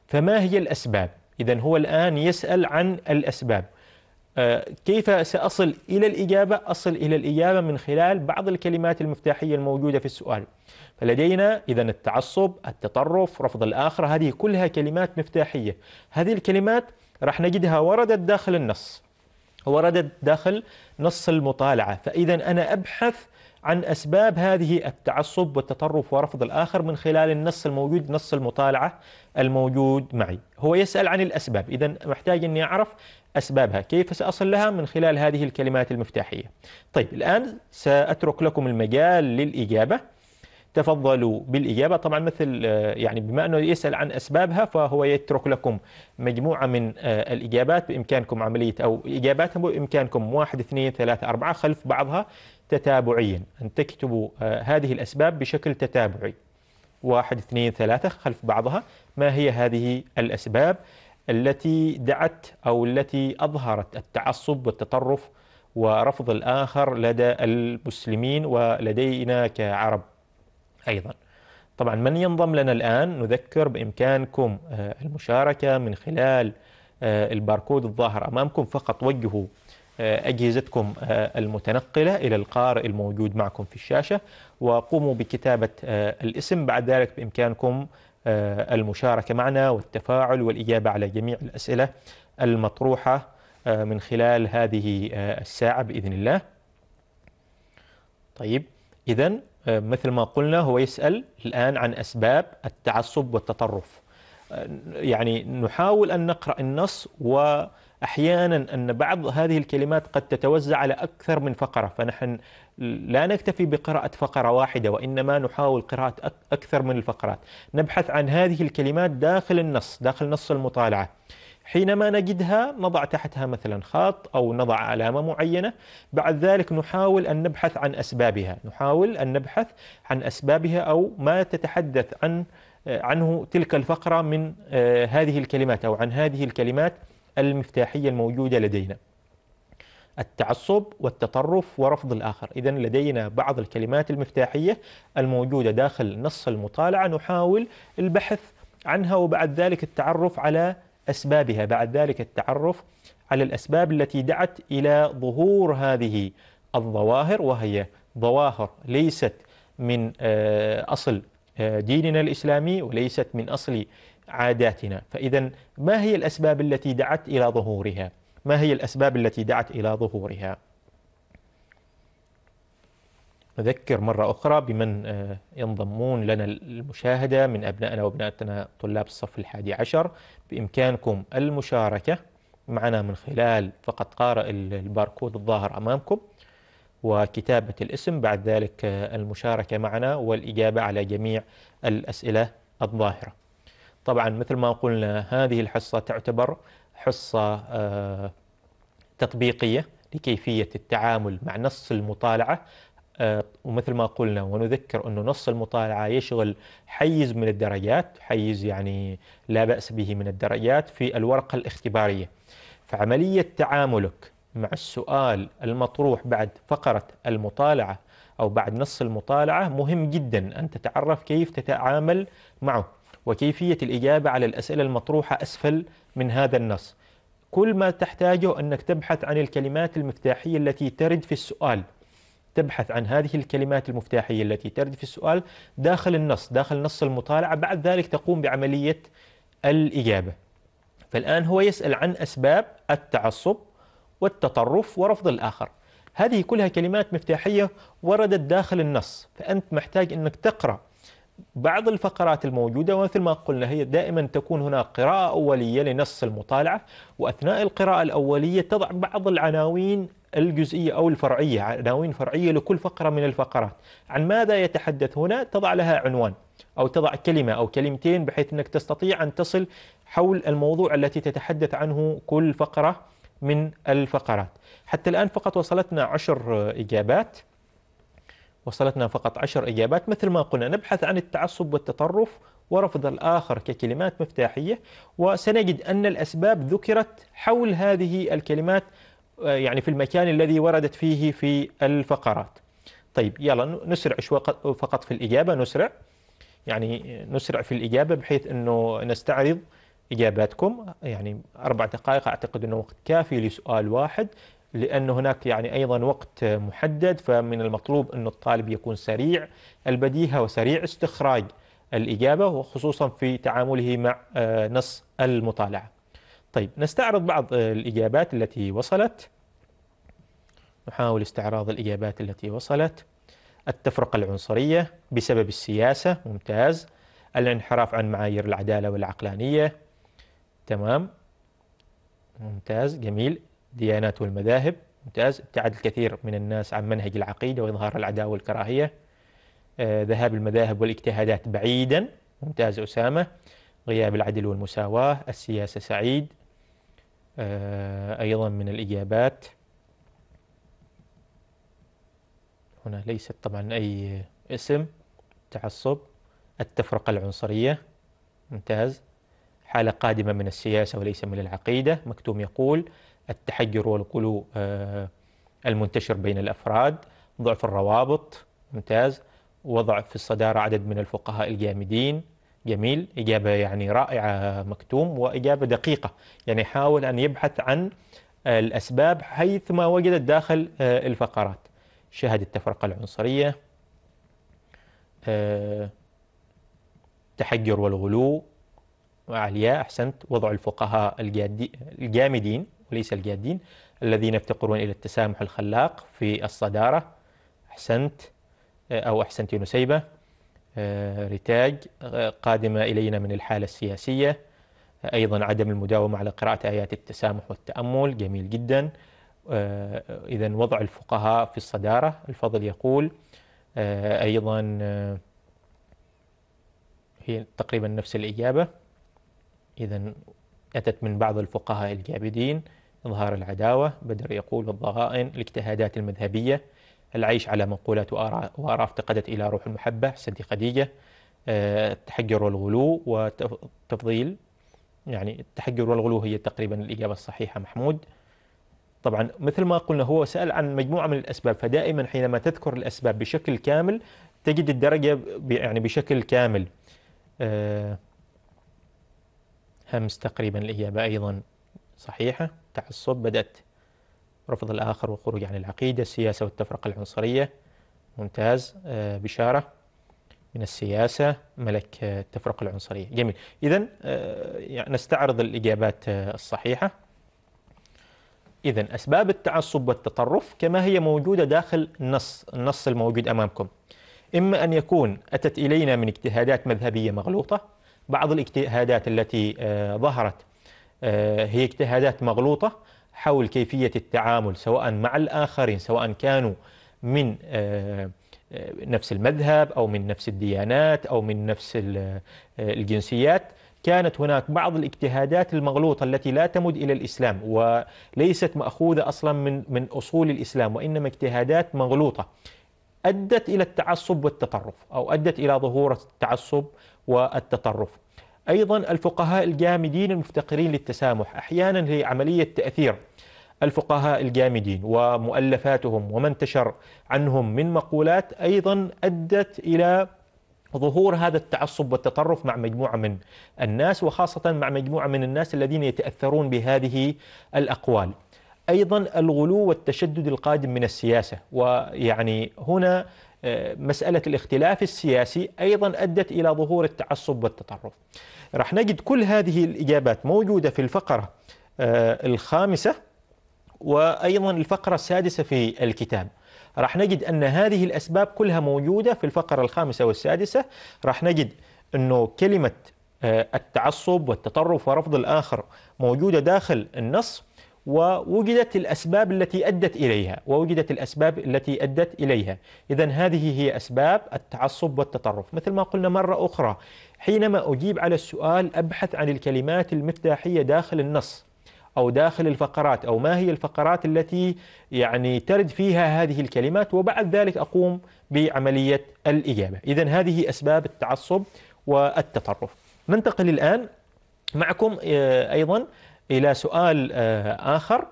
فما هي الأسباب؟ إذا هو الآن يسأل عن الأسباب آه، كيف سأصل إلى الإجابة؟ أصل إلى الإجابة من خلال بعض الكلمات المفتاحية الموجودة في السؤال فلدينا إذا التعصب، التطرف، رفض الآخر هذه كلها كلمات مفتاحية هذه الكلمات راح نجدها وردت داخل النص وردت داخل نص المطالعة فإذا أنا أبحث عن أسباب هذه التعصب والتطرف ورفض الآخر من خلال النص الموجود نص المطالعة الموجود معي هو يسأل عن الأسباب إذا محتاج أني أعرف أسبابها كيف سأصل لها من خلال هذه الكلمات المفتاحية طيب الآن سأترك لكم المجال للإجابة تفضلوا بالإجابة طبعا مثل آه، يعني بما أنه يسأل عن أسبابها فهو يترك لكم مجموعة من آه، الإجابات بإمكانكم عملية أو إجاباتها بإمكانكم واحد اثنين ثلاثة أربعة خلف بعضها تتابعيا أن تكتبوا آه، هذه الأسباب بشكل تتابعي واحد اثنين ثلاثة خلف بعضها ما هي هذه الأسباب التي دعت أو التي أظهرت التعصب والتطرف ورفض الآخر لدى المسلمين ولدينا كعرب أيضا طبعا من ينضم لنا الآن نذكر بإمكانكم آه، المشاركة من خلال آه، الباركود الظاهر أمامكم فقط وجهوا آه، أجهزتكم المتنقلة إلى القارئ الموجود معكم في الشاشة وقوموا بكتابة الاسم بعد ذلك بإمكانكم آه، المشاركة معنا والتفاعل والإجابة على جميع الأسئلة المطروحة آه، من خلال هذه آه، الساعة بإذن الله طيب إذا مثل ما قلنا هو يسأل الآن عن أسباب التعصب والتطرف يعني نحاول أن نقرأ النص و أحيانا أن بعض هذه الكلمات قد تتوزع على أكثر من فقرة فنحن لا نكتفي بقراءة فقرة واحدة وإنما نحاول قراءة أكثر من الفقرات نبحث عن هذه الكلمات داخل النص داخل نص المطالعة حينما نجدها نضع تحتها مثلا خط أو نضع علامة معينة بعد ذلك نحاول أن نبحث عن أسبابها نحاول أن نبحث عن أسبابها أو ما تتحدث عن عنه تلك الفقرة من آه، هذه الكلمات أو عن هذه الكلمات المفتاحية الموجودة لدينا التعصب والتطرف ورفض الآخر إذا لدينا بعض الكلمات المفتاحية الموجودة داخل نص المطالعة نحاول البحث عنها وبعد ذلك التعرف على أسبابها بعد ذلك التعرف على الأسباب التي دعت إلى ظهور هذه الظواهر وهي ظواهر ليست من آه، أصل آه، ديننا الإسلامي وليست من أصل عاداتنا فإذا ما هي الأسباب التي دعت إلى ظهورها ما هي الأسباب التي دعت إلى ظهورها نذكر مرة أخرى بمن آه، ينضمون لنا المشاهدة من أبنائنا وأبناتنا طلاب الصف الحادي عشر بإمكانكم المشاركة معنا من خلال فقط قارئ الباركود الظاهر أمامكم وكتابة الاسم بعد ذلك آه، المشاركة معنا والإجابة على جميع الأسئلة الظاهرة طبعا مثل ما قلنا هذه الحصة تعتبر حصة آه، تطبيقية لكيفية التعامل مع نص المطالعة آه، ومثل ما قلنا ونذكر أنه نص المطالعة يشغل حيز من الدرجات حيز يعني لا بأس به من الدرجات في الورقة الاختبارية فعملية تعاملك مع السؤال المطروح بعد فقرة المطالعة أو بعد نص المطالعة مهم جدا أن تتعرف كيف تتعامل معه وكيفية الإجابة على الأسئلة المطروحة أسفل من هذا النص كل ما تحتاجه أنك تبحث عن الكلمات المفتاحية التي ترد في السؤال تبحث عن هذه الكلمات المفتاحية التي ترد في السؤال داخل النص داخل نص المطالعة بعد ذلك تقوم بعملية الإجابة فالآن هو يسأل عن أسباب التعصب والتطرف ورفض الآخر هذه كلها كلمات مفتاحية وردت داخل النص فأنت محتاج أنك تقرأ بعض الفقرات الموجودة ومثل ما قلنا هي دائما تكون هناك قراءة أولية لنص المطالعة وأثناء القراءة الأولية تضع بعض العناوين الجزئية أو الفرعية عناوين فرعية لكل فقرة من الفقرات عن ماذا يتحدث هنا تضع لها عنوان أو تضع كلمة أو كلمتين بحيث أنك تستطيع أن تصل حول الموضوع التي تتحدث عنه كل فقرة من الفقرات حتى الآن فقط وصلتنا عشر إجابات وصلتنا فقط عشر إجابات مثل ما قلنا نبحث عن التعصب والتطرف ورفض الآخر ككلمات مفتاحية وسنجد أن الأسباب ذكرت حول هذه الكلمات آه، يعني في المكان الذي وردت فيه في الفقرات طيب يلا نسرع شوي فقط في الإجابة نسرع يعني نسرع في الإجابة بحيث أنه نستعرض إجاباتكم يعني أربع دقائق أعتقد أنه وقت كافي لسؤال واحد لأن هناك يعني أيضا وقت محدد فمن المطلوب أن الطالب يكون سريع البديهة وسريع استخراج الإجابة وخصوصا في تعامله مع آه، نص المطالعة طيب نستعرض بعض آه، الإجابات التي وصلت نحاول استعراض الإجابات التي وصلت التفرقة العنصرية بسبب السياسة ممتاز الانحراف عن معايير العدالة والعقلانية تمام ممتاز جميل الديانات والمذاهب ممتاز ابتعد الكثير من الناس عن منهج العقيدة وإظهار العداوة والكراهية آه، ذهاب المذاهب والاجتهادات بعيدا ممتاز أسامة غياب العدل والمساواة السياسة سعيد آه، أيضا من الإجابات هنا ليست طبعا أي اسم تعصب التفرقة العنصرية ممتاز حالة قادمة من السياسة وليس من العقيدة مكتوم يقول التحجر والغلو آه، المنتشر بين الأفراد ضعف الروابط ممتاز وضع في الصدارة عدد من الفقهاء الجامدين جميل إجابة يعني رائعة مكتوم وإجابة دقيقة يعني حاول أن يبحث عن الأسباب حيث ما وجدت داخل آه، الفقرات شهد التفرقة العنصرية آه، تحجر والغلو وعلياء أحسنت وضع الفقهاء الجامدين وليس الجادين الذين يفتقرون إلى التسامح الخلاق في الصدارة أحسنت آه، أو أحسنت نسيبة آه، رتاج آه، قادمة إلينا من الحالة السياسية أيضا عدم المداومة على قراءة آيات التسامح والتأمل جميل جدا إذا وضع الفقهاء في الصدارة الفضل يقول أيضا هي تقريبا نفس الإجابة إذا أتت من بعض الفقهاء الجابدين إظهار العداوة بدر يقول الضغائن الاجتهادات المذهبية العيش على منقولات وآراء افتقدت إلى روح المحبة سيدتي خديجة آه، التحجر والغلو والتفضيل يعني التحجر والغلو هي تقريبا الإجابة الصحيحة محمود طبعا مثل ما قلنا هو سأل عن مجموعة من الأسباب فدائما حينما تذكر الأسباب بشكل كامل تجد الدرجة يعني بشكل كامل آه، همس تقريبا الإجابة أيضا صحيحة تعصب بدأت رفض الآخر والخروج عن العقيدة السياسة والتفرقة العنصرية ممتاز آه، بشارة من السياسة ملك آه، التفرقة العنصرية جميل إذا آه، يعني نستعرض الإجابات الصحيحة إذا أسباب التعصب والتطرف كما هي موجودة داخل النص النص الموجود أمامكم إما أن يكون أتت إلينا من اجتهادات مذهبية مغلوطة بعض الاجتهادات التي ظهرت آه، هي اجتهادات مغلوطة حول كيفية التعامل سواء مع الآخرين سواء كانوا من آه، آه، نفس المذهب أو من نفس الديانات أو من نفس الجنسيات كانت هناك بعض الاجتهادات المغلوطة التي لا تمد إلى الإسلام وليست مأخوذة أصلا من, من أصول الإسلام وإنما اجتهادات مغلوطة أدت إلى التعصب والتطرف أو أدت إلى ظهور التعصب والتطرف أيضا الفقهاء الجامدين المفتقرين للتسامح أحيانا هي عملية تأثير الفقهاء الجامدين ومؤلفاتهم وما انتشر عنهم من مقولات أيضا أدت إلى ظهور هذا التعصب والتطرف مع مجموعة من الناس وخاصة مع مجموعة من الناس الذين يتأثرون بهذه الأقوال أيضا الغلو والتشدد القادم من السياسة ويعني هنا آه، مسألة الاختلاف السياسي أيضا أدت إلى ظهور التعصب والتطرف راح نجد كل هذه الإجابات موجودة في الفقرة آه، الخامسة وأيضا الفقرة السادسة في الكتاب راح نجد أن هذه الأسباب كلها موجودة في الفقرة الخامسة والسادسة راح نجد أنه كلمة آه، التعصب والتطرف ورفض الآخر موجودة داخل النص ووجدت الأسباب التي أدت إليها ووجدت الأسباب التي أدت إليها إذا هذه هي أسباب التعصب والتطرف مثل ما قلنا مرة أخرى حينما أجيب على السؤال أبحث عن الكلمات المفتاحية داخل النص أو داخل الفقرات أو ما هي الفقرات التي يعني ترد فيها هذه الكلمات وبعد ذلك أقوم بعملية الإجابة إذا هذه أسباب التعصب والتطرف ننتقل الآن معكم آه، أيضا إلى سؤال آه، آخر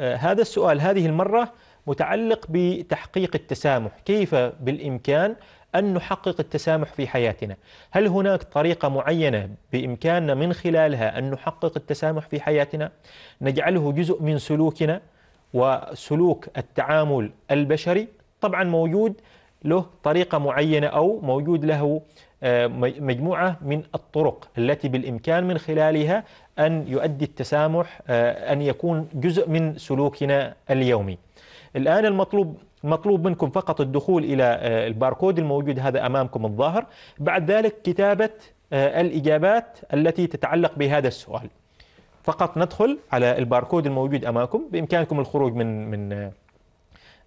آه، هذا السؤال هذه المرة متعلق بتحقيق التسامح كيف بالإمكان أن نحقق التسامح في حياتنا هل هناك طريقة معينة بإمكاننا من خلالها أن نحقق التسامح في حياتنا نجعله جزء من سلوكنا وسلوك التعامل البشري طبعا موجود له طريقة معينة أو موجود له آه، مجموعة من الطرق التي بالإمكان من خلالها أن يؤدي التسامح آه، أن يكون جزء من سلوكنا اليومي الآن المطلوب مطلوب منكم فقط الدخول إلى آه، الباركود الموجود هذا أمامكم الظاهر بعد ذلك كتابة الإجابات التي تتعلق بهذا السؤال فقط ندخل على الباركود الموجود أمامكم بإمكانكم الخروج من من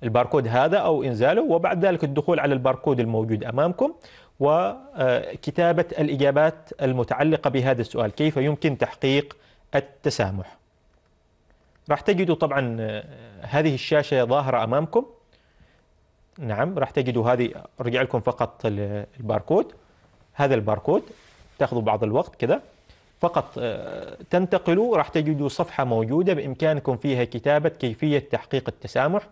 الباركود هذا أو إنزاله وبعد ذلك الدخول على الباركود الموجود أمامكم وكتابة الإجابات المتعلقة بهذا السؤال كيف يمكن تحقيق التسامح راح تجدوا طبعا آه، هذه الشاشة ظاهرة أمامكم نعم راح تجدوا هذه أرجع لكم فقط الباركود هذا الباركود تاخذوا بعض الوقت كذا فقط آه، تنتقلوا راح تجدوا صفحة موجودة بإمكانكم فيها كتابة كيفية تحقيق التسامح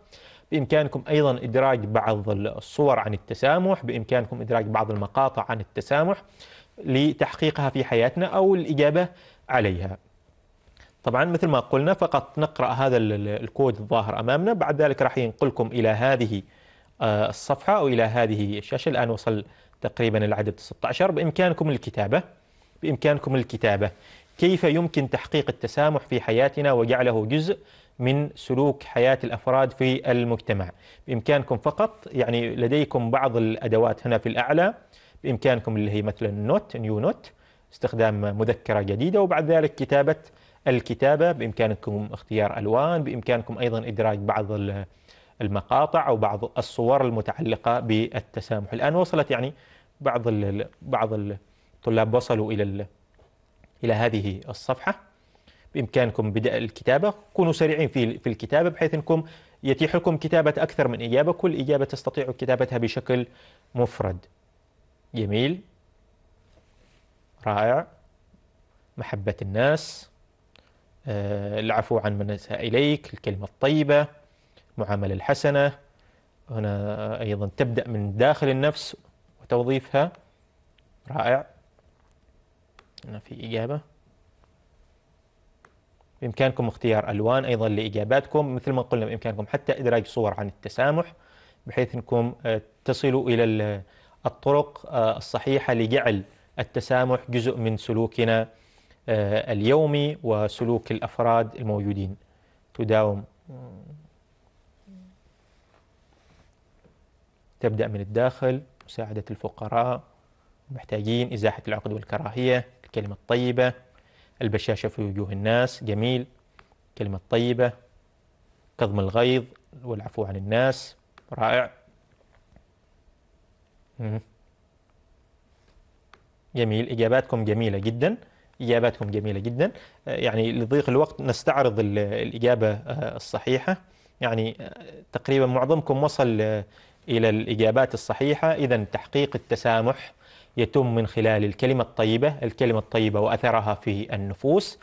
بإمكانكم أيضا إدراج بعض الصور عن التسامح بإمكانكم إدراج بعض المقاطع عن التسامح لتحقيقها في حياتنا أو الإجابة عليها طبعا مثل ما قلنا فقط نقرأ هذا الكود الظاهر أمامنا بعد ذلك راح ينقلكم إلى هذه آه، الصفحة أو إلى هذه الشاشة الآن وصل تقريبا العدد 16 بإمكانكم الكتابة بإمكانكم الكتابة كيف يمكن تحقيق التسامح في حياتنا وجعله جزء من سلوك حياة الأفراد في المجتمع بإمكانكم فقط يعني لديكم بعض الأدوات هنا في الأعلى بإمكانكم اللي هي مثلا نوت نيو نوت استخدام مذكرة جديدة وبعد ذلك كتابة الكتابة بإمكانكم اختيار ألوان بإمكانكم أيضا إدراج بعض المقاطع أو بعض الصور المتعلقة بالتسامح الآن وصلت يعني بعض بعض الطلاب وصلوا إلى إلى هذه الصفحة بإمكانكم بدء الكتابة كونوا سريعين في في الكتابة بحيث أنكم يتيح لكم كتابة أكثر من إجابة كل إجابة تستطيع كتابتها بشكل مفرد جميل رائع محبة الناس آه، العفو عن من أساء إليك الكلمة الطيبة المعاملة الحسنة هنا أيضا تبدأ من داخل النفس وتوظيفها رائع هنا في إجابة بإمكانكم اختيار ألوان أيضا لإجاباتكم مثل ما قلنا بإمكانكم حتى إدراج صور عن التسامح بحيث أنكم آه، تصلوا إلى الطرق آه، الصحيحة لجعل التسامح جزء من سلوكنا آه، اليومي وسلوك الأفراد الموجودين تداوم تبدأ من الداخل مساعدة الفقراء محتاجين إزاحة العقد والكراهية الكلمة الطيبة البشاشة في وجوه الناس جميل كلمة طيبة كظم الغيظ والعفو عن الناس رائع جميل إجاباتكم جميلة جدا إجاباتكم جميلة جدا آه، يعني لضيق الوقت نستعرض الإجابة آه، الصحيحة يعني آه، تقريبا معظمكم وصل إلى الإجابات الصحيحة إذا تحقيق التسامح يتم من خلال الكلمة الطيبة الكلمة الطيبة وأثرها في النفوس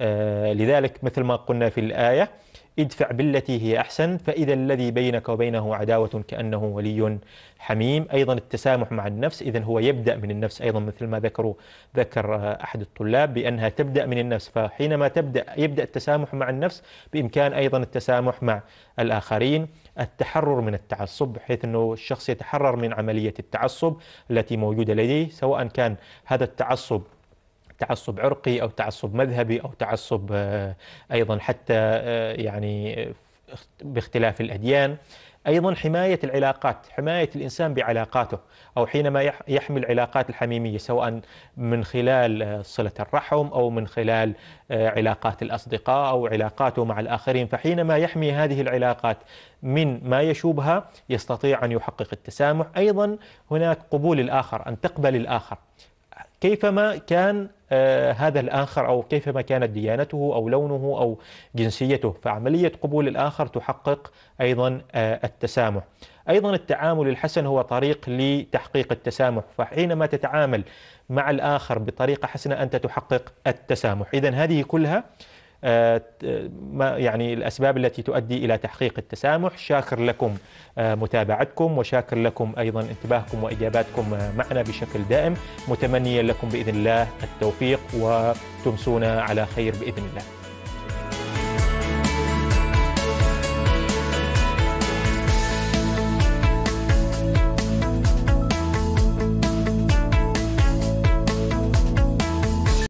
آه، لذلك مثل ما قلنا في الآية ادفع بالتي هي أحسن فإذا الذي بينك وبينه عداوة كأنه ولي حميم أيضا التسامح مع النفس إذا هو يبدأ من النفس أيضا مثل ما ذكروا ذكر أحد الطلاب بأنها تبدأ من النفس فحينما تبدأ يبدأ التسامح مع النفس بإمكان أيضا التسامح مع الآخرين التحرر من التعصب بحيث أنه الشخص يتحرر من عملية التعصب التي موجودة لديه سواء كان هذا التعصب تعصب عرقي أو تعصب مذهبي أو تعصب آه، أيضا حتى آه، يعني آه، باختلاف الأديان أيضا حماية العلاقات حماية الإنسان بعلاقاته أو حينما يحمي العلاقات الحميمية سواء من خلال آه، صلة الرحم أو من خلال آه، علاقات الأصدقاء أو علاقاته مع الآخرين فحينما يحمي هذه العلاقات من ما يشوبها يستطيع أن يحقق التسامح أيضا هناك قبول الآخر أن تقبل الآخر كيفما كان آه، هذا الآخر أو كيفما كانت ديانته أو لونه أو جنسيته فعملية قبول الآخر تحقق أيضا آه، التسامح أيضا التعامل الحسن هو طريق لتحقيق التسامح فحينما تتعامل مع الآخر بطريقة حسنة أنت تحقق التسامح إذا هذه كلها آه، يعني الأسباب التي تؤدي إلى تحقيق التسامح شاكر لكم آه، متابعتكم وشاكر لكم أيضا انتباهكم وإجاباتكم معنا بشكل دائم متمنيا لكم بإذن الله التوفيق وتمسونا على خير بإذن الله